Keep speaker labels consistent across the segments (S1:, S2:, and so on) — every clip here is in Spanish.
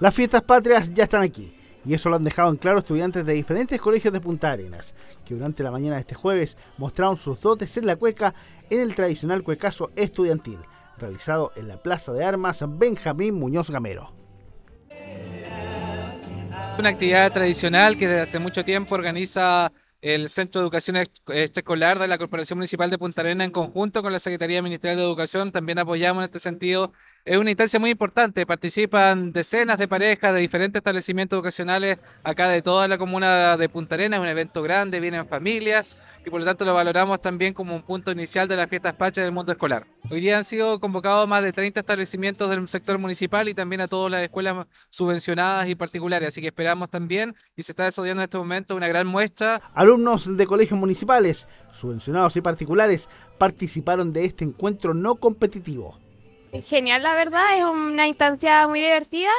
S1: Las fiestas patrias ya están aquí. Y eso lo han dejado en claro estudiantes de diferentes colegios de Punta Arenas, que durante la mañana de este jueves mostraron sus dotes en la cueca en el tradicional cuecazo estudiantil, realizado en la Plaza de Armas Benjamín Muñoz Gamero.
S2: Una actividad tradicional que desde hace mucho tiempo organiza el Centro de Educación Escolar de la Corporación Municipal de Punta Arenas en conjunto con la Secretaría Ministerial de Educación. También apoyamos en este sentido es una instancia muy importante. Participan decenas de parejas de diferentes establecimientos educacionales acá de toda la comuna de Punta Arenas. Es un evento grande, vienen familias y por lo tanto lo valoramos también como un punto inicial de las fiestas pachas del mundo escolar. Hoy día han sido convocados más de 30 establecimientos del sector municipal y también a todas las escuelas subvencionadas y particulares. Así que esperamos también y se está desarrollando en este momento una gran muestra.
S1: Alumnos de colegios municipales, subvencionados y particulares participaron de este encuentro no competitivo
S3: genial, la verdad. Es una instancia muy divertida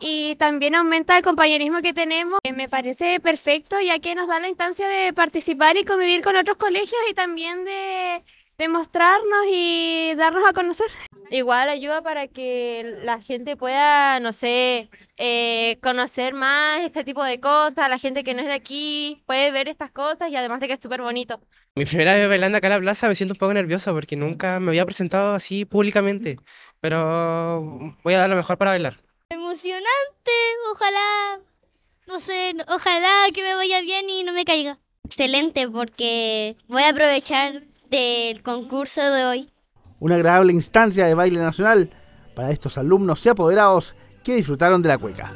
S3: y también aumenta el compañerismo que tenemos. Eh, me parece perfecto, ya que nos da la instancia de participar y convivir
S4: con otros colegios y también de demostrarnos y darnos a conocer. Igual ayuda para que la gente pueda, no sé, eh, conocer más este tipo de cosas, la gente que no es de aquí puede ver estas cosas y además de que es súper bonito.
S5: Mi primera vez bailando acá en la plaza me siento un poco nerviosa porque nunca me había presentado así públicamente, pero voy a dar lo mejor para bailar.
S6: Emocionante, ojalá, no sé, ojalá que me vaya bien y no me caiga. Excelente porque voy a aprovechar del concurso de hoy.
S1: Una agradable instancia de baile nacional para estos alumnos y apoderados que disfrutaron de la cueca.